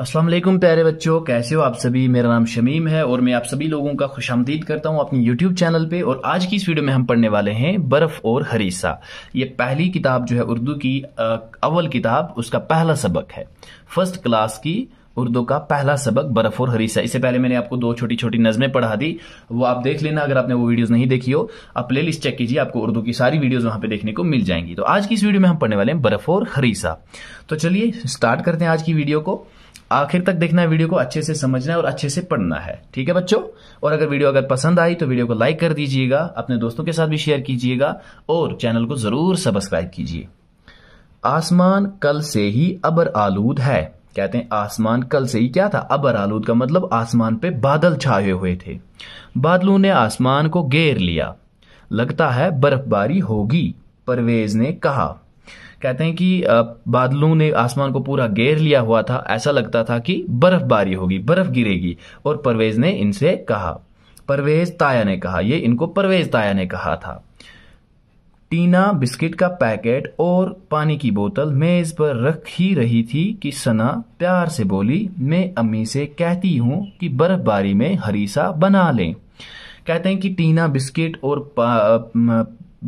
अस्सलाम वालेकुम प्यारे बच्चों कैसे हो आप सभी मेरा नाम शमीम है और मैं आप सभी लोगों का खुश आमदीद करता हूं अपनी यूट्यूब चैनल पे और आज की इस वीडियो में हम पढ़ने वाले हैं बर्फ और हरीसा ये पहली किताब जो है उर्दू की अव्वल किताब उसका पहला सबक है फर्स्ट क्लास की उर्दू का पहला सबक बर्फ और हरीसा इससे पहले मैंने आपको दो छोटी छोटी नज़में पढ़ा दी वो आप देख लेना अगर आपने वो वीडियोस नहीं देखी हो आप प्ले लिस्ट चेक कीजिए आपको उर्दू की सारी वीडियोस वहां पे देखने को मिल जाएंगी तो आज की इस वीडियो में हम पढ़ने वाले हैं बर्फ और हरीसा तो चलिए स्टार्ट करते हैं आज की वीडियो को आखिर तक देखना है वीडियो को अच्छे से समझना है और अच्छे से पढ़ना है ठीक है बच्चों और अगर वीडियो अगर पसंद आई तो वीडियो को लाइक कर दीजिएगा अपने दोस्तों के साथ भी शेयर कीजिएगा और चैनल को जरूर सब्सक्राइब कीजिए आसमान कल से ही अबर आलूद है कहते हैं आसमान कल से ही क्या था अबर आलूद का मतलब आसमान पे बादल छाए हुए थे बादलों ने आसमान को घेर लिया लगता है बर्फबारी होगी परवेज ने कहा कहते हैं कि बादलों ने आसमान को पूरा घेर लिया हुआ था ऐसा लगता था कि बर्फबारी होगी बर्फ गिरेगी और परवेज ने इनसे कहा परवेज ताया ने कहा ये इनको परवेज ताया ने कहा था टीना बिस्किट का पैकेट और पानी की बोतल मेज पर रख ही रही थी कि सना प्यार से बोली मैं अम्मी से कहती हूं कि बर्फबारी में हरीसा बना लें कहते हैं कि टीना बिस्किट और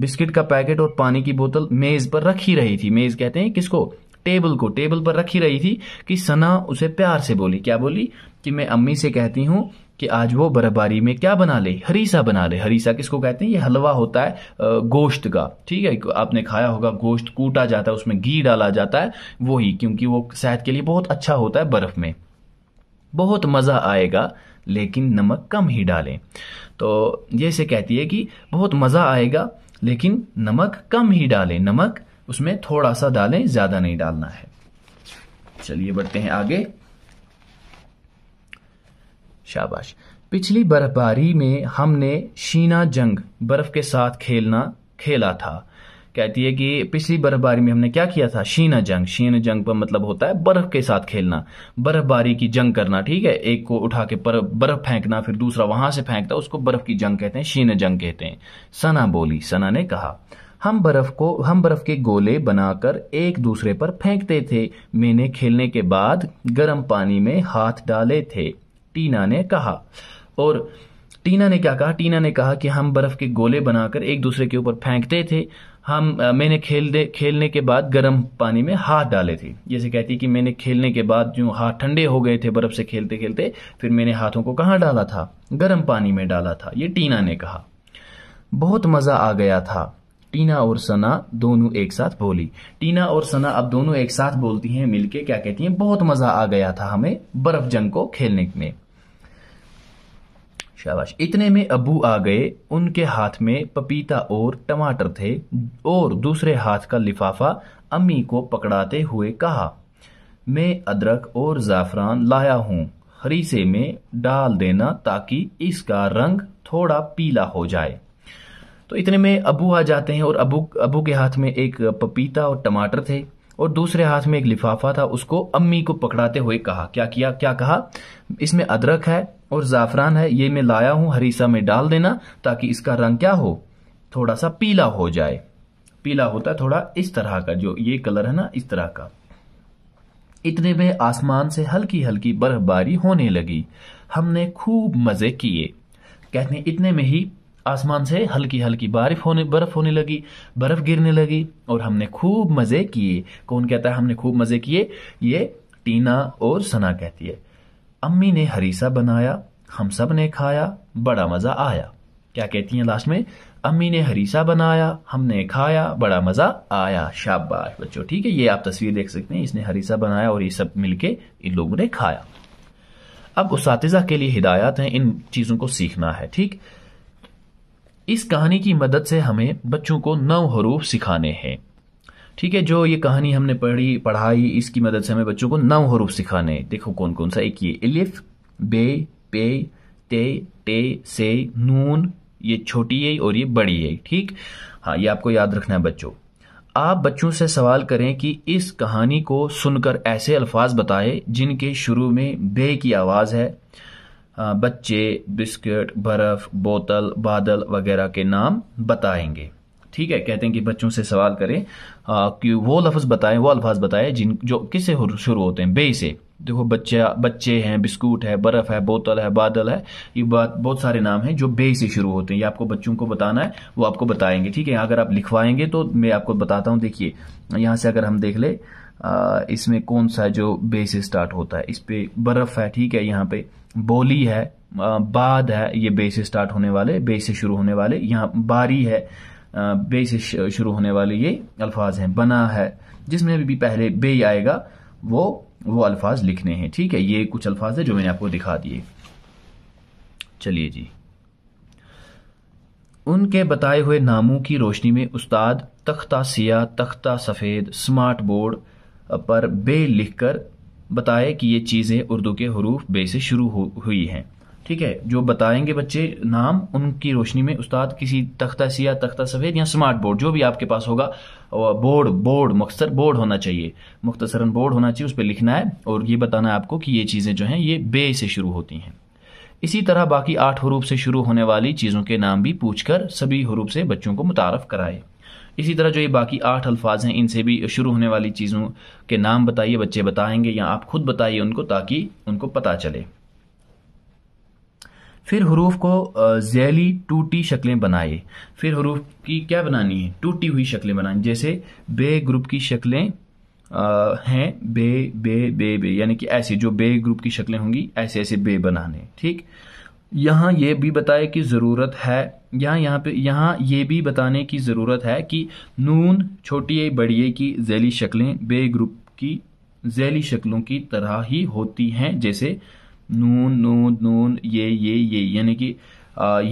बिस्किट का पैकेट और पानी की बोतल मेज पर रखी रही थी मेज कहते हैं किसको टेबल को टेबल पर रखी रही थी कि सना उसे प्यार से बोली क्या बोली कि मैं अम्मी से कहती हूँ कि आज वो बर्फबारी में क्या बना ले हरीसा बना ले हरीसा किसको कहते हैं ये हलवा होता है गोश्त का ठीक है आपने खाया होगा गोश्त कूटा जाता है उसमें घी डाला जाता है वही क्योंकि वो सेहत के लिए बहुत अच्छा होता है बर्फ में बहुत मज़ा आएगा लेकिन नमक कम ही डालें तो ये से कहती है कि बहुत मज़ा आएगा लेकिन नमक कम ही डालें नमक उसमें थोड़ा सा डालें ज़्यादा नहीं डालना है चलिए बढ़ते हैं आगे शाबाश पिछली बर्फबारी में हमने शीना जंग बर्फ के साथ खेलना खेला था कहती है कि पिछली बर्फबारी में हमने क्या किया था शीना जंग शीना जंग पर मतलब होता है बर्फ के साथ खेलना बर्फबारी की जंग करना ठीक है एक को उठा के बर्फ फेंकना फिर दूसरा वहां से फेंकता उसको बर्फ की जंग कहते हैं शीना जंग कहते हैं सना बोली सना ने कहा हम बर्फ को हम बर्फ के गोले बनाकर एक दूसरे पर फेंकते थे मैंने खेलने के बाद गर्म पानी में हाथ डाले थे टीना ने कहा और टीना ने क्या कहा टीना ने कहा कि हम बर्फ के गोले बनाकर एक दूसरे के ऊपर फेंकते थे हम मैंने खेल दे खेलने के बाद गर्म पानी में हाथ डाले थे जैसे कहती कि मैंने खेलने के बाद जो हाथ ठंडे हो गए थे बर्फ़ से खेलते खेलते फिर मैंने हाथों को कहाँ डाला था गर्म पानी में डाला था ये टीना ने कहा बहुत मज़ा आ गया था टीना और सना दोनों एक साथ बोली टीना और सना अब दोनों एक साथ बोलती हैं मिलके क्या कहती हैं बहुत मज़ा आ गया था हमें बर्फ़ जंग को खेलने में शाबाश इतने में अबू आ गए उनके हाथ में पपीता और टमाटर थे और दूसरे हाथ का लिफाफा अम्मी को पकड़ाते हुए कहा मैं अदरक और ज़ाफ़रान लाया हूँ हरीसे में डाल देना ताकि इसका रंग थोड़ा पीला हो जाए तो इतने में अबू आ जाते हैं और अबू अबू के हाथ में एक पपीता और टमाटर थे और दूसरे हाथ में एक लिफाफा था उसको अम्मी को पकड़ाते हुए कहा क्या किया क्या कहा इसमें अदरक है और ज़ाफ़रान है ये मैं लाया हूँ हरीसा में डाल देना ताकि इसका रंग क्या हो थोड़ा सा पीला हो जाए पीला होता है थोड़ा इस तरह का जो ये कलर है ना इस तरह का इतने में आसमान से हल्की हल्की बर्फबारी होने लगी हमने खूब मज़े किए कहते इतने में ही आसमान से हल्की हल्की बारिफ होने बर्फ़ होने लगी बर्फ़ गिरने लगी और हमने खूब मज़े किए कौन कहता है हमने खूब मज़े किए ये टीना और सना कहती है अम्मी ने हरीसा बनाया हम सब ने खाया बड़ा मज़ा आया क्या कहती हैं लास्ट में अम्मी ने हरीसा बनाया हमने खाया बड़ा मज़ा आया शाबाश बच्चों ठीक है ये आप तस्वीर देख सकते हैं इसने हरीसा बनाया और ये सब मिलके इन लोगों ने खाया अब उस के लिए हिदायत हैं इन चीज़ों को सीखना है ठीक इस कहानी की मदद से हमें बच्चों को नव हरूफ सिखाने हैं ठीक है जो ये कहानी हमने पढ़ी पढ़ाई इसकी मदद से हमें बच्चों को नौ हरूफ सिखाने देखो कौन कौन सा एक ये इलिफ बे पे ते टे से नून ये छोटी है और ये बड़ी है ठीक हाँ ये आपको याद रखना है बच्चों आप बच्चों से सवाल करें कि इस कहानी को सुनकर ऐसे अल्फाज बताएं जिनके शुरू में बे की आवाज़ है बच्चे बिस्किट बर्फ बोतल बादल वगैरह के नाम बताएंगे ठीक है कहते हैं कि बच्चों से सवाल करें आ, कि वो लफ्ज़ बताएं वो अल्फाज बताएं जिन जो किससे शुरू होते हैं बे से देखो बच्चे बच्चे हैं बिस्कुट है बर्फ़ है बोतल है बादल है ये बात बहुत सारे नाम हैं जो बे से शुरू होते हैं ये आपको बच्चों को बताना है वो आपको बताएंगे ठीक है अगर आप लिखवाएंगे तो मैं आपको बताता हूँ देखिए यहाँ से अगर हम देख ले इसमें कौन सा जो बे से स्टार्ट होता है इस पर बर्फ़ है ठीक है यहाँ पे बोली है बाद है ये बे से स्टार्ट होने वाले बे से शुरू होने वाले यहाँ बारी है बे से शुरू होने वाले ये अल्फाज हैं बना है जिसमें भी पहले बे आएगा वो वो अल्फाज लिखने हैं ठीक है ये कुछ अल्फाज है जो मैंने आपको दिखा दिए चलिए जी उनके बताए हुए नामों की रोशनी में उस्ताद तख्ता सिया तख्ता सफ़ेद स्मार्ट बोर्ड पर बे लिखकर बताए कि ये चीज़ें उर्दू के हरूफ बे से शुरू हुई हैं ठीक है जो बताएंगे बच्चे नाम उनकी रोशनी में उस्ताद किसी तख्ता सिया तख्ता सफ़ेद या स्मार्ट बोर्ड जो भी आपके पास होगा बोर्ड बोर्ड मख्तर बोर्ड होना चाहिए मुख्तसरन बोर्ड होना चाहिए उस पर लिखना है और ये बताना है आपको कि ये चीज़ें जो हैं ये बे से शुरू होती हैं इसी तरह बाकी आठ हरूफ से शुरू होने वाली चीज़ों के नाम भी पूछ कर सभी हरूफ से बच्चों को मुतारफ़ कराए इसी तरह जो ये बाकी आठ अल्फाज हैं इनसे भी शुरू होने वाली चीज़ों के नाम बताइए बच्चे बताएंगे या आप खुद बताइए उनको ताकि उनको पता चले फिर हरूफ को जैली टूटी शक्लें बनाए फिर हरूफ की क्या बनानी है टूटी हुई शक्लें बनानी जैसे बे ग्रुप की शक्लें हैं बे बे बे बे यानी कि ऐसे जो बे ग्रुप की शक्लें होंगी ऐसे ऐसे बे बनाने ठीक यहाँ ये भी बताए कि ज़रूरत है यहाँ यहाँ पे यहाँ ये भी बताने की ज़रूरत है कि नून छोटी ए बड़ी ए की जैली शक्लें बे ग्रुप की जैली शक्लों की तरह ही होती हैं जैसे नून नून नून ये ये ये यानी कि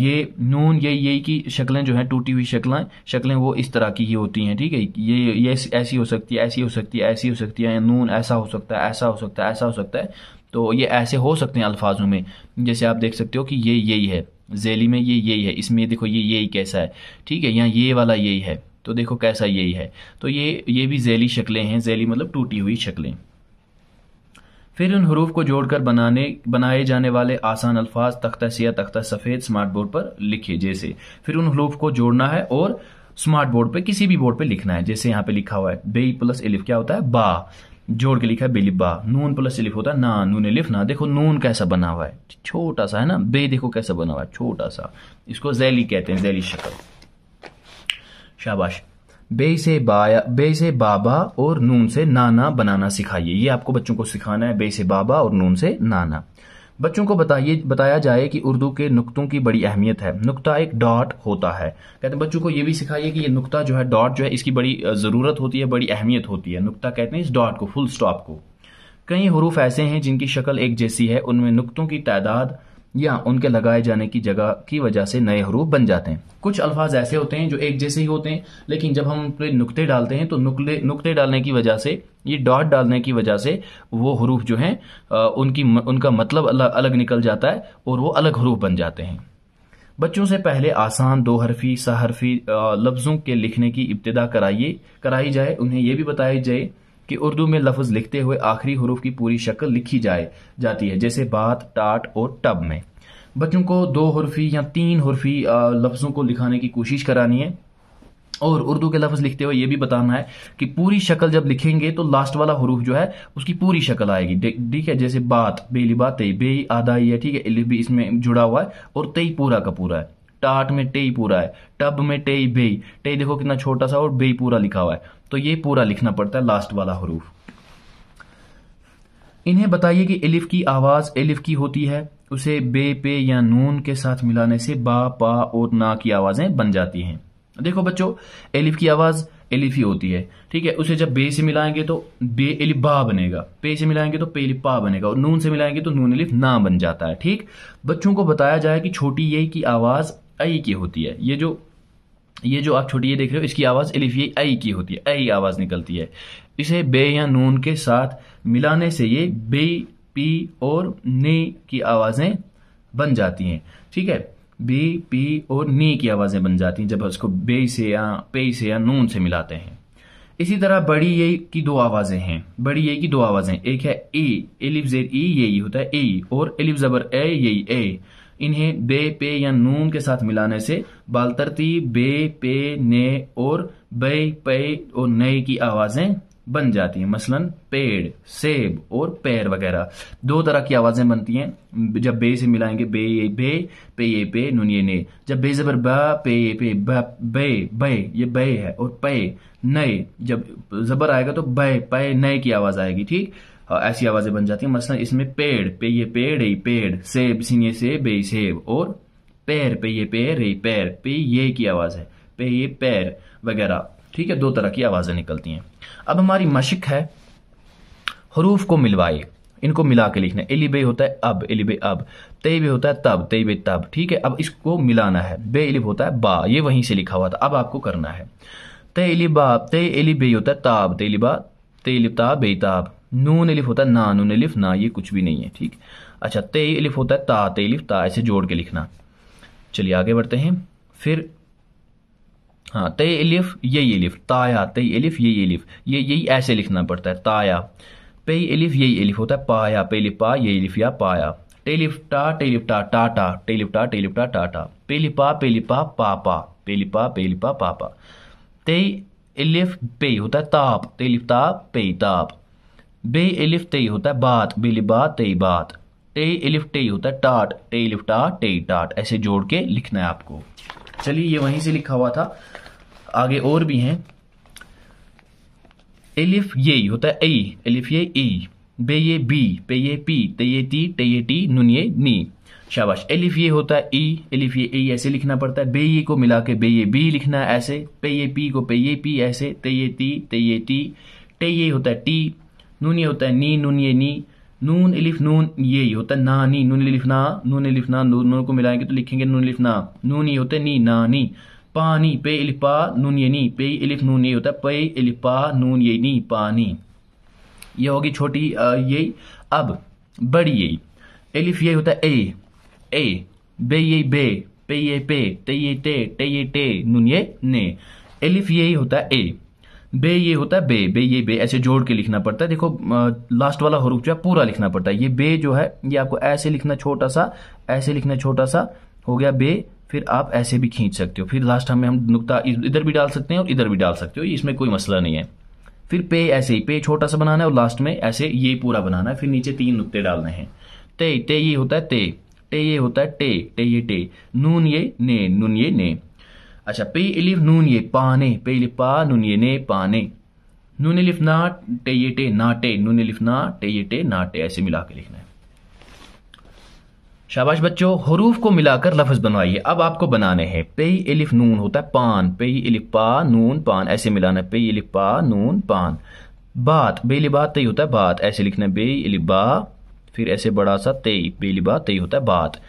ये नून ये ये की शक्लें जो है टूटी हुई शक्लें शक्लें वो इस तरह की ही होती हैं ठीक है ये ये ऐसी हो सकती है ऐसी हो सकती है ऐसी हो सकती है नून ऐसा हो सकता है ऐसा हो सकता है ऐसा हो सकता है तो ये ऐसे हो सकते हैं अल्फाजों में जैसे आप देख सकते हो कि ये यही है जेली में ये यही है इसमें देखो ये यही कैसा है ठीक है यहाँ ये वाला यही है तो देखो कैसा यही है तो ये ये भी जैली शक्लें हैं जैली मतलब टूटी हुई शक्लें फिर उन हरूफ को जोड़कर बनाने बनाए जाने वाले आसान अल्फाज तख्ता सिया तख्ता सफ़ेद स्मार्ट बोर्ड पर लिखिए जैसे फिर उन हरूफ को जोड़ना है और स्मार्ट बोर्ड पर किसी भी बोर्ड पर लिखना है जैसे यहाँ पे लिखा हुआ है बे प्लस एलिफ क्या होता है बा जोड़ के लिखा है बेलिफ बा नून प्लस एलिफ होता है ना नून एलिफ ना देखो नून कैसा बना हुआ है छोटा सा है ना बे देखो कैसा बना हुआ है छोटा सा इसको जैली कहते हैं जैली शक्ल शाबाश बे से बाया बे से बाबा और नून से नाना बनाना सिखाइए ये आपको बच्चों को सिखाना है बे से बाबा और नून से नाना बच्चों को बताइए बताया जाए कि उर्दू के नुक्तों की बड़ी अहमियत है नुक्ता एक डॉट होता है कहते हैं बच्चों को ये भी सिखाइए कि ये नुक्ता जो है डॉट जो है इसकी बड़ी ज़रूरत होती है बड़ी अहमियत होती है नुक्ता कहते हैं इस डॉट को फुल स्टॉप को कई हरूफ ऐसे हैं जिनकी शक्ल एक जैसी है उनमें नुक्तों की तादाद या उनके लगाए जाने की जगह की वजह से नए हरूफ बन जाते हैं कुछ अल्फाज ऐसे होते हैं जो एक जैसे ही होते हैं लेकिन जब हम उन नुकते डालते हैं तो नुकले नुकते डालने की वजह से ये डॉट डालने की वजह से वो हरूफ जो हैं उनकी उनका मतलब अलग अलग निकल जाता है और वो अलग हरूफ बन जाते हैं बच्चों से पहले आसान दो हरफी सहरफी लफ्ज़ों के लिखने की इब्तदा कराइए कराई जाए उन्हें यह भी बताया जाए कि उर्दू में लफ्ज लिखते हुए आखिरी हरूफ की पूरी शक्ल लिखी जाए जाती है जैसे बात टाट और टब में बच्चों को दो हरफी या तीन हरफी लफ्ज़ों को लिखाने की कोशिश करानी है और उर्दू के लफ्ज़ लिखते हुए यह भी बताना है कि पूरी शक्ल जब लिखेंगे तो लास्ट वाला हरूफ जो है उसकी पूरी शक्ल आएगी ठीक है जैसे बात बेली बात तेई बे आधा ही है ठीक है इसमें जुड़ा हुआ है और तेई पूरा का पूरा है टाट में टेई पूरा है टब में टेई बेई टेई देखो कितना छोटा सा और बेई पूरा लिखा हुआ है तो ये पूरा लिखना पड़ता है लास्ट वाला हरूफ इन्हें बताइए कि एलिफ की आवाज एलिफ की होती है उसे बे पे या नून के साथ मिलाने से बा पा और ना की आवाजें बन जाती हैं देखो बच्चों एलिफ की आवाज एलिफ ही होती है ठीक है उसे जब बे से मिलाएंगे तो बे एलिफ बा बनेगा पे से मिलाएंगे तो पे एलिफ पा बनेगा और नून से मिलाएंगे तो नून एलिफ ना बन जाता है ठीक बच्चों को बताया जाए कि छोटी ये की आवाज आई की होती है ये जो ये जो आप छोटी ये देख रहे हो इसकी आवाज़ एलिफ ये आई की होती है आई आवाज़ निकलती है इसे बे या नून के साथ मिलाने से ये बे पी और ने की आवाज़ें बन जाती हैं ठीक है बी पी और नी की आवाज़ें बन जाती हैं जब उसको बे से या पे से या नून से मिलाते हैं इसी तरह बड़ी ये की दो आवाज़ें हैं बड़ी ये की दो आवाज़ें एक है ए एलिफ जेर ई यही होता है ए और एलिफ जबर ए यही ए इन्हें बे पे या नून के साथ मिलाने से बालतरती बे पे ने और बे पे और नए की आवाजें बन जाती हैं मसलन पेड़ सेब और पैर वगैरह दो तरह की आवाजें बनती हैं जब बे से मिलाएंगे बे ये बे पे ये पे नून ये ने जब बे जबर बा पे ये पे बे बे ये बे है और पे नए जब जबर आएगा तो बे पे नए की आवाज आएगी ठीक ऐसी आवाजें बन जाती हैं मसलन इसमें पेड़ पे ये पेड़ ही पेड़ सेब सिन से सेब सेब और पैर पे ये पैर ये पैर पे ये की आवाज़ है पे ये पैर वगैरह ठीक है दो तरह की आवाज़ें निकलती हैं अब हमारी मशिक है हरूफ को मिलवाए इनको मिला के लिखना एलिबे होता है अब एलिबे बे अब तेई बे होता है तब तेई बे तब ठीक है अब इसको मिलाना है बे एलिब होता है बा ये वहीं से लिखा हुआ था अब आपको करना है ते एली बा ते एली होता है ताब तेलिबा बा तेलिब ताब बेताब नून एलिफ होता है ना नून एलिफ ना ये कुछ भी नहीं है ठीक अच्छा ते एलिफ होता है ता ते एलिफ ता ऐसे जोड़ के लिखना चलिए आगे बढ़ते हैं फिर हाँ ते एलिफ ये एलिफ ताया ते एलिफ ये एलिफ ये यही ऐसे लिखना पड़ता है ताया पे एलिफ यही एलिफ होता है पाया पे लिपा ये एलिफ या पाया टेलिफ्टा टेलिफ्टा टाटा टेलिफ्टा टेलिफ्टा टाटा पेलिपा पेलिपा पापा पेलिपा पेलिपा पापा ते एलिफ पे होता है ताप तेलिफ ताप पे ताप बे एलिफ तेई होता है बात बात तेई बात टे एलिफ टे होता है टाट टे एलिफ टा टे टाट ऐसे जोड़ के लिखना है आपको चलिए ये वहीं से लिखा हुआ था आगे और भी हैं एलिफ ये होता है ई एलिफ ये ई बे ये बी पे ये पी ते ये ती टे ये टी नुन ये नी शाबाश एलिफ ये होता है ई एलिफ ये ई ऐसे लिखना पड़ता है बे ये को मिला के बे ये बी लिखना है ऐसे पे ये पी को पे ये पी ऐसे ते ये ती ते ये टी टे ये होता है टी नून ये होता है नी नून ये नी नून इलिफ नून ये ही होता है ना नी नून इलिफ ना नून इलिफ ना नून को मिलाएंगे तो लिखेंगे नून इलिफ ना नून ये होता है नी ना नी पानी पे इलिफ पा नून ये नी पे इलिफ नून ये होता है पे इलिफ पा नून ये नी पानी ये होगी छोटी ये अब बड़ी ये एलिफ ये होता है ए ए बे ये बे पे ये पे ते ये ते ते ये ते नून ये ने एलिफ ये होता है ए बे ये होता है बे बे ये बे ऐसे जोड़ के लिखना पड़ता है देखो लास्ट वाला हरूफ जो है पूरा लिखना पड़ता है ये बे जो है ये आपको ऐसे लिखना छोटा सा ऐसे लिखना छोटा सा हो गया बे फिर आप ऐसे भी खींच सकते हो फिर लास्ट हमें हम नुकता इधर भी डाल सकते हैं और इधर भी डाल सकते हो इसमें कोई मसला नहीं है फिर पे ऐसे ही पे छोटा सा बनाना है और लास्ट में ऐसे ये पूरा बनाना है फिर नीचे तीन नुकते डालने हैं ते ते ये होता है ते टे ये होता है टे टे ये टे नून ये ने नून ये ने अच्छा पे इलिफ नून ये पाने पे इलिफ पा नून ये ने पाने नून इलिफ ना टे ये टे ना टे नून इलिफ ना टे ये टे ना टे ऐसे मिला के लिखना है शाबाश बच्चों हरूफ को मिलाकर लफ्ज बनवाइए अब आपको बनाने हैं पे इलिफ नून होता है पान पे इलिफ पा नून पान ऐसे मिलाना है पे इलिफ पा नून पान बात बेली बात तय होता है बात ऐसे लिखना है बे इलिबा बा फिर ऐसे बड़ा सा तेई बेली बात तय होता है बात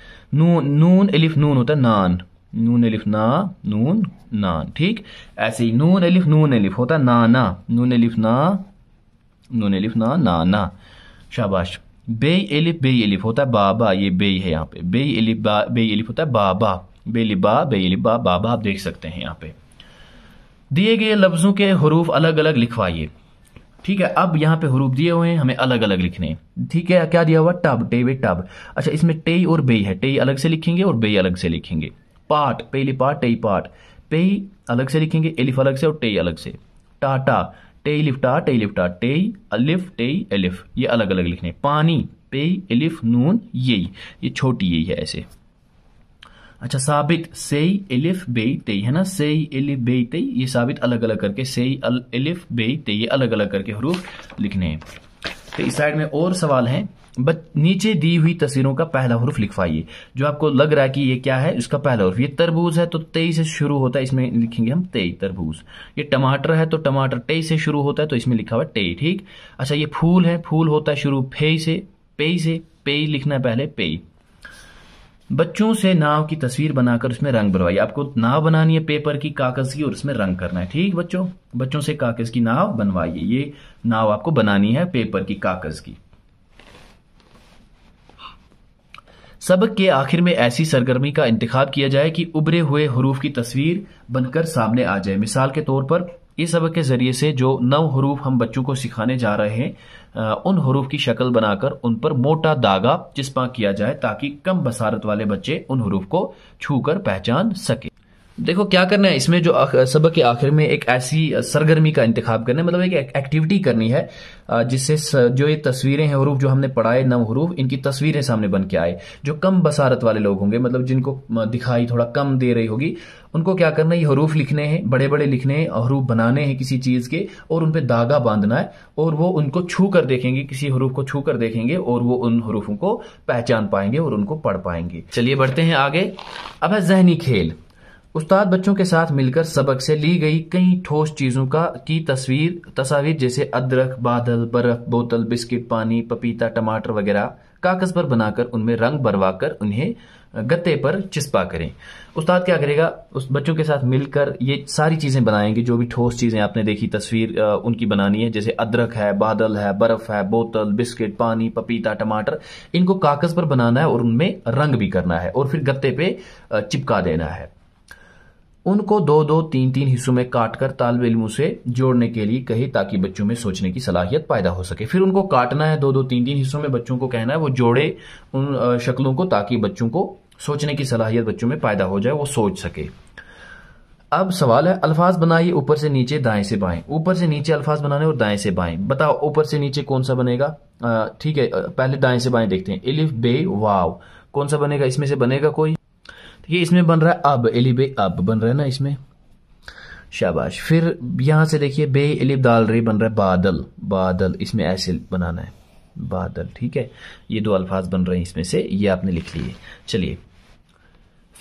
नून नून इलिफ नून होता है नान नून अलिफ ना नून ना ठीक ऐसे ही नून अलिफ नून अलिफ होता है नाना नून अलिफ ना नून अलिफ ना नाना शाबाश बे एलिफ बे एलिफ होता है बाबा ये बे है यहाँ पे बे एलिफ बा बे एलिफ होता है बाबा बे बेलिबा बे बाबा आप देख सकते हैं यहाँ पे दिए गए लफ्ज़ों के हरूफ अलग अलग लिखवाइए ठीक है अब यहाँ पे हरूफ दिए हुए हैं हमें अलग अलग लिखने हैं ठीक है क्या दिया हुआ टब टे वे टब अच्छा इसमें टे और बे है टे अलग से लिखेंगे और बे अलग से लिखेंगे पार्ट पहली पार्ट टे पार्ट पे अलग से लिखेंगे एलिफ अलग से और टे अलग से टाटा टे लिफ्टा टे लिफ्टा टे अलिफ टे एलिफ ये अलग अलग लिखने पानी पे एलिफ नून ये ये छोटी यही है ऐसे अच्छा साबित सेई एलिफ बे ते है ना सेई एलिफ बे ते ये साबित अलग अलग करके सेई अल एलिफ बे ते ये अलग अलग करके हरूफ लिखने हैं तो इस साइड में और सवाल हैं बट नीचे दी हुई तस्वीरों का पहला हरूफ लिखवाइए जो आपको लग रहा है कि ये क्या है इसका पहला हरूफ ये तरबूज है तो तेई से शुरू होता है इसमें लिखेंगे हम तेई तरबूज ये टमाटर है तो टमाटर तेई से शुरू होता है तो इसमें लिखा हुआ तेई ठीक अच्छा ये फूल है फूल होता है शुरू फे से पेई से पेई लिखना है पहले पेई बच्चों से नाव की तस्वीर बनाकर उसमें रंग भरवाइए आपको नाव बनानी है पेपर की कागज की और उसमें रंग करना है ठीक बच्चों बच्चों से कागज की नाव बनवाइए ये नाव आपको बनानी है पेपर की कागज की सबक के आखिर में ऐसी सरगर्मी का इंतखा किया जाए कि उभरे हुए हरूफ की तस्वीर बनकर सामने आ जाए मिसाल के तौर पर इस सबक के ज़रिए से जो नव हरूफ हम बच्चों को सिखाने जा रहे हैं उन हरूफ की शक्ल बनाकर उन पर मोटा दागा चिस्पा किया जाए ताकि कम बसारत वाले बच्चे उन हरूफ को छू कर पहचान सके देखो क्या करना है इसमें जो सबक के आखिर में एक ऐसी सरगर्मी का इंतखाब करना है मतलब एक, एक एक्टिविटी करनी है जिससे जो ये तस्वीरें हैं हरूफ जो हमने पढ़ाए नव हरूफ इनकी तस्वीरें सामने बन के आए जो कम बसारत वाले लोग होंगे मतलब जिनको दिखाई थोड़ा कम दे रही होगी उनको क्या करना है ये हरूफ लिखने हैं बड़े बड़े लिखने हैं हरूफ बनाने हैं किसी चीज के और उनपे धागा बांधना है और वो उनको छू कर देखेंगे किसी हरूफ को छू कर देखेंगे और वो उन हरूफों को पहचान पाएंगे और उनको पढ़ पाएंगे चलिए बढ़ते हैं आगे अब है जहनी खेल उस्ताद बच्चों के साथ मिलकर सबक से ली गई कई ठोस चीज़ों का की तस्वीर तस्वीर जैसे अदरक बादल बर्फ बोतल बिस्किट पानी पपीता टमाटर वगैरह कागज़ पर बनाकर उनमें रंग भरवा कर उन्हें गत्ते पर चिस्पा करें उस्ताद क्या करेगा उस बच्चों के साथ मिलकर ये सारी चीज़ें बनाएंगे जो भी ठोस चीज़ें आपने देखी तस्वीर उनकी बनानी है जैसे अदरक है बादल है बर्फ़ है बोतल बिस्किट पानी पपीता टमाटर इनको कागज़ पर बनाना है और उनमें रंग भी करना है और फिर गत्ते पे चिपका देना है उनको दो दो तीन तीन हिस्सों में काटकर तालब इलमों से जोड़ने के लिए कहे ताकि बच्चों में सोचने की सलाहियत पैदा हो सके फिर उनको काटना है दो दो तीन तीन हिस्सों में बच्चों को कहना है वो जोड़े उन शक्लों को ताकि बच्चों को सोचने की सलाहियत बच्चों में पैदा हो जाए वो सोच सके अब सवाल है अल्फाज बनाइए ऊपर से नीचे दाएं से बाएं ऊपर से नीचे अल्फाज बनाने और दाएं से बाएं बताओ ऊपर से नीचे कौन सा बनेगा ठीक है पहले दाएं से बाएं देखते हैं इलिफ बे वाव कौन सा बनेगा इसमें से बनेगा कोई ये इसमें बन रहा है अब एलिब अब बन रहा है ना इसमें शाबाश फिर यहां से देखिए बे एलिब दाल रे बन रहा है बादल बादल इसमें ऐसे बनाना है बादल ठीक है ये दो अल्फाज बन रहे हैं इसमें से ये आपने लिख लिए चलिए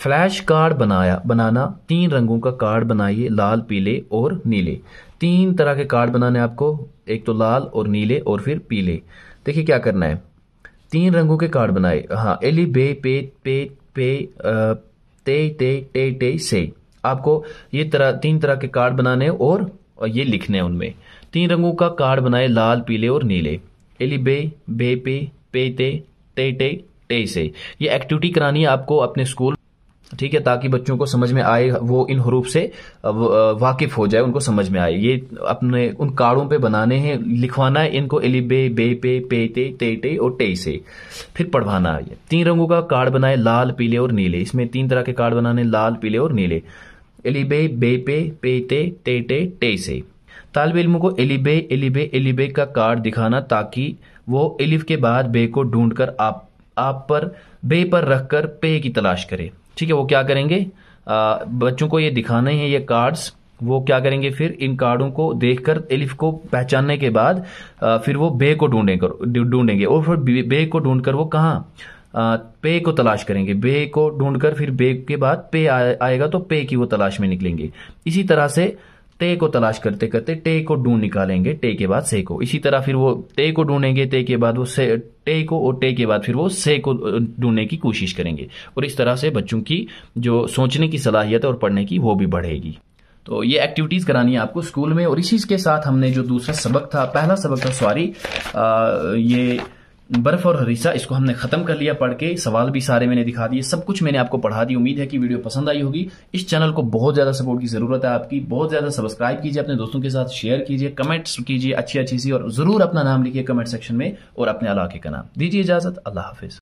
फ्लैश कार्ड बनाया बनाना तीन रंगों का कार्ड बनाइए लाल पीले और नीले तीन तरह के कार्ड बनाने आपको एक तो लाल और नीले और फिर पीले देखिए क्या करना है तीन रंगों के कार्ड बनाए हाँ एली बे पे पे पे आ, ते ते टे टे से आपको ये तरह तीन तरह के कार्ड बनाने और, और ये लिखने हैं उनमें तीन रंगों का कार्ड बनाए लाल पीले और नीले एली बे बे पे पे ते टे टे टे से ये एक्टिविटी करानी है आपको अपने स्कूल ठीक है ताकि बच्चों को समझ में आए वो इन हरूफ से वाकिफ हो जाए उनको समझ में आए ये अपने उन कार्डों पे बनाने हैं लिखवाना है इनको एलिबे बे पे पे ते ते टे और टे से फिर पढ़वाना है तीन रंगों का कार्ड बनाए लाल पीले और नीले इसमें तीन तरह के कार्ड बनाने लाल पीले और नीले एलिबे बे पे पे ते ते टे टे से तालब इलम को एलिबे एलिबे एलिबे का कार्ड दिखाना ताकि वो एलिफ के बाद बे को ढूंढकर आप आप पर बे पर रखकर पे की तलाश करे ठीक है वो क्या करेंगे आ, बच्चों को ये दिखाने हैं ये कार्ड्स वो क्या करेंगे फिर इन कार्डों को देखकर एलिफ को पहचानने के बाद आ, फिर वो बे को ढूंढे ढूंढेंगे और फिर बे को ढूंढकर वो कहाँ पे को तलाश करेंगे बे को ढूंढकर फिर बे के बाद पे आ, आएगा तो पे की वो तलाश में निकलेंगे इसी तरह से टे को तलाश करते करते टे को ढूंढ निकालेंगे टे के बाद से को इसी तरह फिर वो टे को ढूंढेंगे टे के बाद वो से टे को और टे के बाद फिर वो से को ढूंढने की कोशिश करेंगे और इस तरह से बच्चों की जो सोचने की सलाहियत और पढ़ने की वो भी बढ़ेगी तो ये एक्टिविटीज़ करानी है आपको स्कूल में और इसी के साथ हमने जो दूसरा सबक था पहला सबक था सॉरी ये बर्फ और हरीसा इसको हमने खत्म कर लिया पढ़ के सवाल भी सारे मैंने दिखा दिए सब कुछ मैंने आपको पढ़ा दी उम्मीद है कि वीडियो पसंद आई होगी इस चैनल को बहुत ज्यादा सपोर्ट की जरूरत है आपकी बहुत ज्यादा सब्सक्राइब कीजिए अपने दोस्तों के साथ शेयर कीजिए कमेंट्स कीजिए अच्छी अच्छी सी और जरूर अपना नाम लिखिए कमेंट सेक्शन में और अपने अलाके का नाम दीजिए इजाजत अल्लाह हाफिज